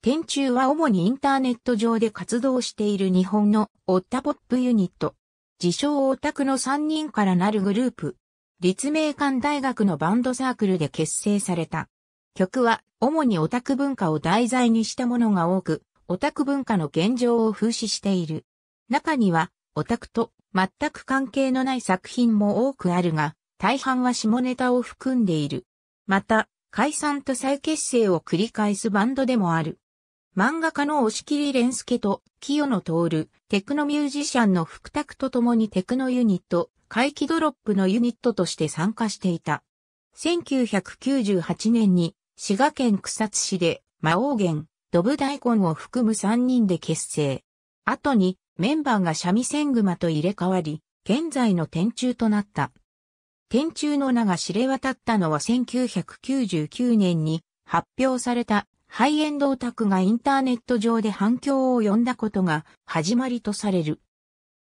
天中は主にインターネット上で活動している日本のオッタポップユニット。自称オタクの3人からなるグループ。立命館大学のバンドサークルで結成された。曲は主にオタク文化を題材にしたものが多く、オタク文化の現状を風刺している。中にはオタクと全く関係のない作品も多くあるが、大半は下ネタを含んでいる。また、解散と再結成を繰り返すバンドでもある。漫画家の押切蓮介と清野徹、テクノミュージシャンの福拓と共にテクノユニット、怪奇ドロップのユニットとして参加していた。1998年に滋賀県草津市で魔王源、ドブ大根を含む3人で結成。後にメンバーがシャミセングマと入れ替わり、現在の天中となった。天中の名が知れ渡ったのは1999年に発表されたハイエンドオタクがインターネット上で反響を呼んだことが始まりとされる。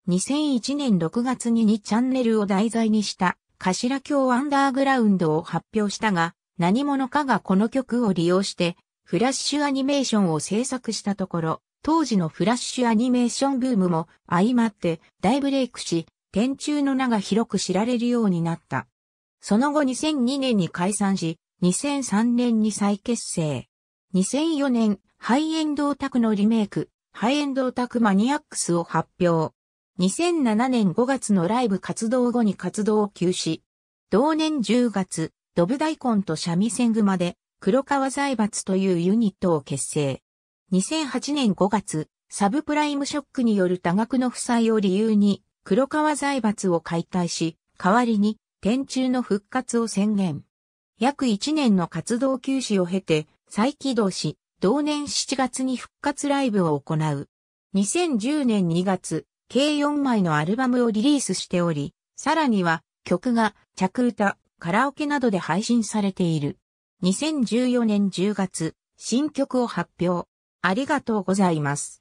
2001年6月に2チャンネルを題材にした頭教アンダーグラウンドを発表したが、何者かがこの曲を利用してフラッシュアニメーションを制作したところ、当時のフラッシュアニメーションブームも相まって大ブレイクし、天中の名が広く知られるようになった。その後2002年に解散し、2003年に再結成。2004年、ハイエンドオタクのリメイク、ハイエンドオタクマニアックスを発表。2007年5月のライブ活動後に活動を休止。同年10月、ドブダイコンとシャミセングまで、黒川財閥というユニットを結成。2008年5月、サブプライムショックによる多額の負債を理由に、黒川財閥を解体し、代わりに、天中の復活を宣言。約1年の活動休止を経て、再起動し、同年7月に復活ライブを行う。2010年2月、計4枚のアルバムをリリースしており、さらには曲が着歌、カラオケなどで配信されている。2014年10月、新曲を発表。ありがとうございます。